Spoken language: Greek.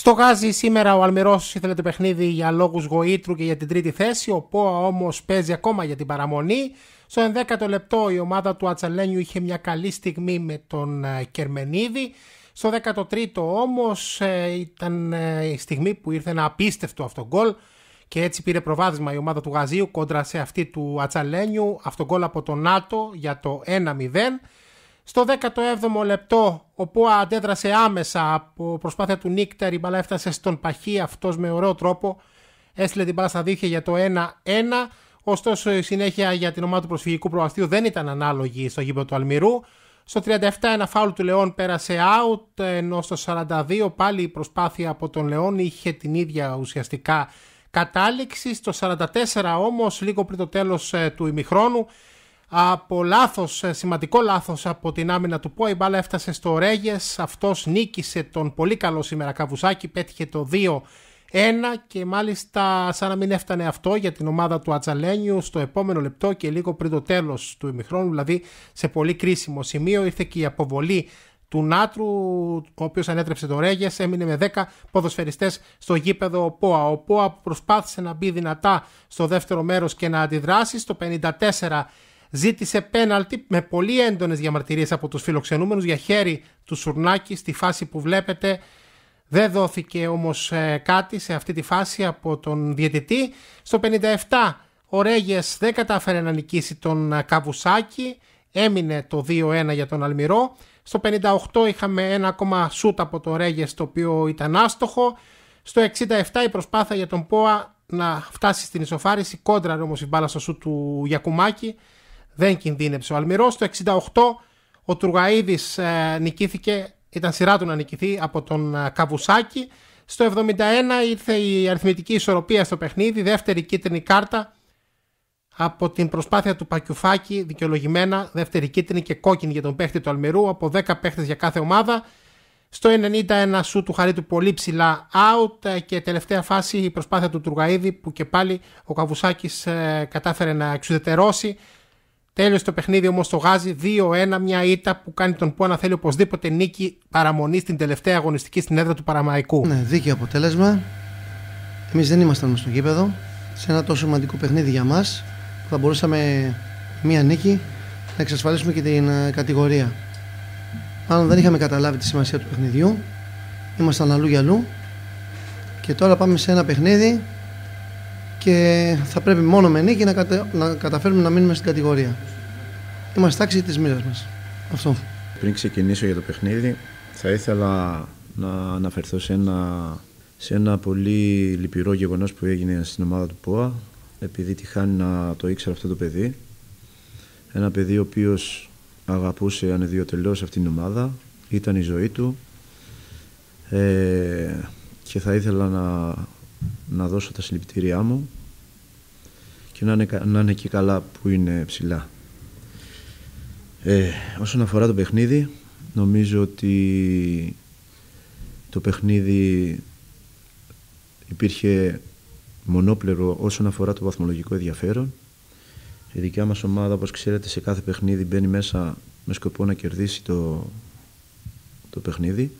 Στο Γάζι σήμερα ο Αλμυρός ήθελε το παιχνίδι για λόγους γοήτρου και για την τρίτη θέση. Ο Πόα όμως παίζει ακόμα για την παραμονή. Στο 11ο λεπτό η ομάδα του Ατσαλένιου είχε μια καλή στιγμή με τον ε, Κερμενίδη. Στο 13ο όμως ε, ήταν ε, η στιγμή που ήρθε ένα απίστευτο γκολ. και έτσι πήρε προβάδισμα η ομάδα του Γαζίου κόντρα σε αυτή του Ατσαλένιου. γκολ από τον Νάτο για το 1-0. Στο 17ο λεπτό ο Πόα αντέδρασε άμεσα από προσπάθεια του Νίκτερ. Η μπαλά έφτασε στον Παχή. Αυτός με ωραίο τρόπο έστειλε την μπαλά στα δίχτυα για το 1-1. Ωστόσο η συνέχεια για την ομάδα του προσφυγικού προαστίου δεν ήταν ανάλογη στο γήπεδο του Αλμυρού. Στο 37 ένα φάουλ του Λεόν πέρασε out, ενώ στο 42 πάλι η προσπάθεια από τον Λεόν είχε την ίδια ουσιαστικά κατάληξη. Στο 44 όμως, λίγο πριν το τέλος ε, του ημιχρόνου, από λάθος, ε, σημαντικό λάθος από την άμυνα του Πόη. Η μπάλα έφτασε στο Ρέγες. Αυτός νίκησε τον πολύ καλό σήμερα Καβουσάκη πέτυχε το 2-1 και μάλιστα σαν να μην έφτανε αυτό για την ομάδα του Ατζαλένιου στο επόμενο λεπτό και λίγο πριν το τέλος του ημιχρόνου, δηλαδή σε πολύ κρίσιμο σημείο ήρθε και η αποβολή του Νάτρου, ο οποίος ανέτρεψε το Ρέγες, έμεινε με 10 ποδοσφαιριστές στο γήπεδο ΠΟΑ. Ο ΠΟΑ προσπάθησε να μπει δυνατά στο δεύτερο μέρος και να αντιδράσει. Στο 54 ζήτησε πέναλτι με πολύ έντονες διαμαρτυρίες από τους φιλοξενούμενους για χέρι του Σουρνάκη στη φάση που βλέπετε. Δεν δόθηκε όμως ε, κάτι σε αυτή τη φάση από τον διαιτητή. Στο 57 ο Ρέγε δεν κατάφερε να νικήσει τον ε, Καβουσάκη. Έμεινε το 2-1 για τον Αλμυρό. Στο 58 είχαμε ένα ακόμα σούτ από τον Ρέγε το οποίο ήταν άστοχο. Στο 67 η προσπάθεια για τον Πόα να φτάσει στην ισοφάριση. Κόντρα όμως η μπάλα στο σούτ του Γιακουμάκη δεν κινδύνεψε. Ο Αλμυρός στο 68 ο Τουργαίδης ε, νικήθηκε, ήταν σειρά του να νικηθεί από τον ε, Καβουσάκη. Στο 71 ήρθε η αριθμητική ισορροπία στο παιχνίδι, δεύτερη κίτρινη κάρτα από την προσπάθεια του Πακιουφάκη, δικαιολογημένα, δεύτερη κίτρινη και κόκκινη για τον παίχτη του Αλμυρού, από 10 παίχτες για κάθε ομάδα. Στο 91 σου του Χαρίτου πολύ ψηλά out ε, και τελευταία φάση η προσπάθεια του Τουργαίδη που και πάλι ο Καβουσάκης κατάφερε να εξουδετερώσει Τέλειωσε το παιχνίδι όμως το γάζι 2-1, μια ήττα που κάνει τον πώ να θέλει οπωσδήποτε νίκη παραμονή στην τελευταία αγωνιστική στην έδρα του Παραμαϊκού. Ναι, δίκαιο αποτέλεσμα. Εμείς δεν ήμασταν στο γήπεδο. Σε ένα τόσο σημαντικό παιχνίδι για μας, θα μπορούσαμε μια νίκη να εξασφαλίσουμε και την ε, κατηγορία. Αν δεν είχαμε καταλάβει τη σημασία του παιχνιδιού, ήμασταν αλλού για αλλού. Και τώρα πάμε σε ένα παιχνίδι και θα πρέπει μόνο με νίκη να, κατα... να καταφέρουμε να μείνουμε στην κατηγορία. Είμαστε τάξη της μοίρας μας. Αυτό. Πριν ξεκινήσω για το παιχνίδι, θα ήθελα να αναφερθώ σε ένα, σε ένα πολύ λυπηρό γεγονός που έγινε στην ομάδα του ΠΟΑ, επειδή χάνει να το ήξερα αυτό το παιδί. Ένα παιδί ο οποίος αγαπούσε ανεδιοτελώς αυτήν την ομάδα, ήταν η ζωή του ε, και θα ήθελα να να δώσω τα συλληπιτήριά μου και να είναι, να είναι και καλά που είναι ψηλά. Ε, όσον αφορά το παιχνίδι, νομίζω ότι το παιχνίδι υπήρχε μονόπλευρο. όσον αφορά το βαθμολογικό ενδιαφέρον. Η δικιά μας ομάδα, όπως ξέρετε, σε κάθε παιχνίδι μπαίνει μέσα με σκοπό να κερδίσει το, το παιχνίδι.